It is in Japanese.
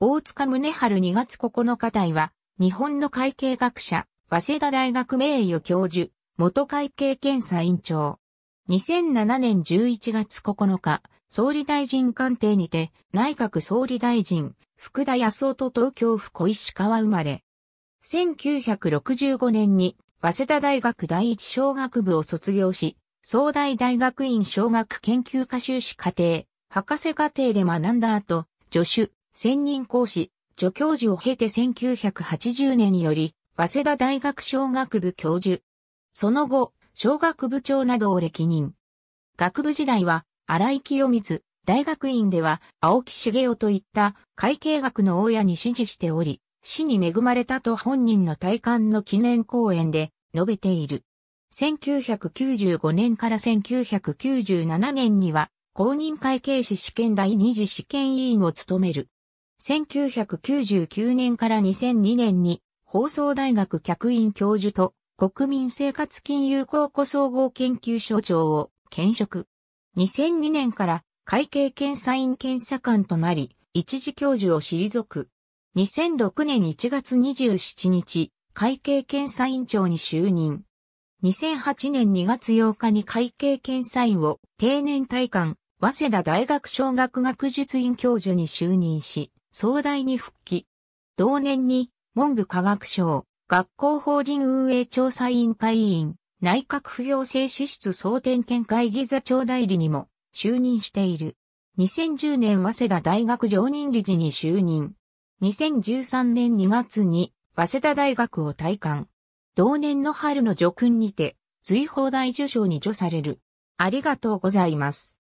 大塚宗春2月9日隊は、日本の会計学者、早稲田大学名誉教授、元会計検査院長。2007年11月9日、総理大臣官邸にて、内閣総理大臣、福田康夫と東京府小石川生まれ。1965年に、早稲田大学第一小学部を卒業し、総大大学院小学研究科修士課程、博士課程で学んだ後、助手、専任講師、助教授を経て1980年により、早稲田大学小学部教授。その後、小学部長などを歴任。学部時代は、荒井清光、大学院では、青木茂雄といった会計学の親に支持しており、死に恵まれたと本人の体感の記念講演で述べている。1995年から1997年には、公認会計士試験第二次試験委員を務める。1999年から2002年に放送大学客員教授と国民生活金融公庫総合研究所長を兼職。2002年から会計検査院検査官となり、一時教授を退く。2006年1月27日、会計検査院長に就任。2008年2月8日に会計検査院を定年退官、早稲田大学小学学術院教授に就任し、総大に復帰。同年に文部科学省学校法人運営調査委員会委員内閣不行政支出総点検会議座長代理にも就任している。2010年早稲田大学常任理事に就任。2013年2月に早稲田大学を退官。同年の春の叙勲にて、随放大受賞に助される。ありがとうございます。